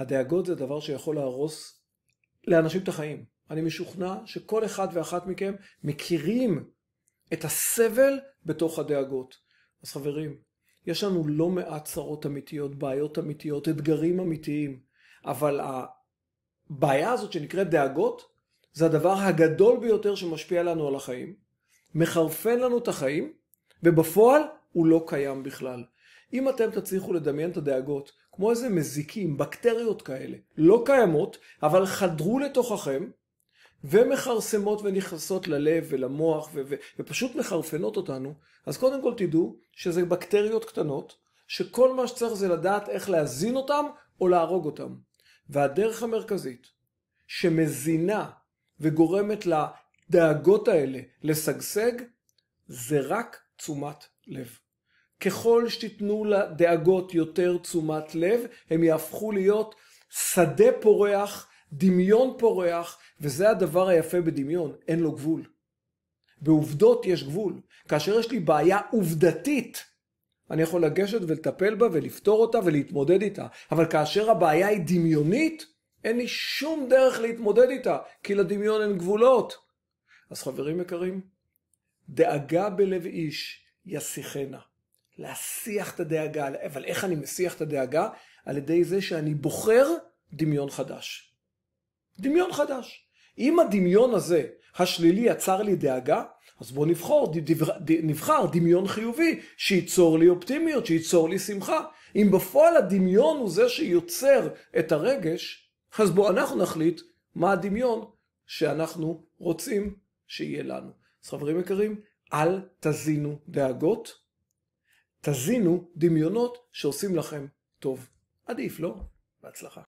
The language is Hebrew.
הדאגות זה דבר שיכול להרוס לאנשים את החיים. אני משוכנע שכל אחד ואחת מכם מכירים את הסבל בתוך הדאגות. אז חברים, יש לנו לא מעט צרות אמיתיות, בעיות אמיתיות, אתגרים אמיתיים, אבל הבעיה הזאת שנקראת דאגות, זה הדבר הגדול ביותר שמשפיע לנו על החיים, מחרפן לנו את החיים, ובפועל הוא לא קיים בכלל. אם אתם תצליחו לדמיין את הדאגות כמו איזה מזיקים, בקטריות כאלה, לא קיימות, אבל חדרו לתוככם, ומכרסמות ונכנסות ללב ולמוח ו- ו- ופשוט מחרפנות אותנו, אז קודם כל תדעו שזה בקטריות קטנות, שכל מה שצריך זה לדעת איך להזין אותם או להרוג אותם. והדרך המרכזית שמזינה וגורמת לדאגות האלה לשגשג, זה רק תשומת לב. ככל שתיתנו לדאגות יותר תשומת לב, הם יהפכו להיות שדה פורח, דמיון פורח, וזה הדבר היפה בדמיון, אין לו גבול. בעובדות יש גבול. כאשר יש לי בעיה עובדתית, אני יכול לגשת ולטפל בה ולפתור אותה ולהתמודד איתה. אבל כאשר הבעיה היא דמיונית, אין לי שום דרך להתמודד איתה, כי לדמיון אין גבולות. אז חברים יקרים, דאגה בלב איש יסיחנה. להסיח את הדאגה, אבל איך אני מסיח את הדאגה? על ידי זה שאני בוחר דמיון חדש. דמיון חדש. אם הדמיון הזה, השלילי, יצר לי דאגה, אז בואו נבחר, נבחר דמיון חיובי, שייצור לי אופטימיות, שייצור לי שמחה. אם בפועל הדמיון הוא זה שיוצר את הרגש, אז בואו אנחנו נחליט מה הדמיון שאנחנו רוצים שיהיה לנו. אז חברים יקרים, אל תזינו דאגות, תזינו דמיונות שעושים לכם טוב. עדיף, לא? בהצלחה.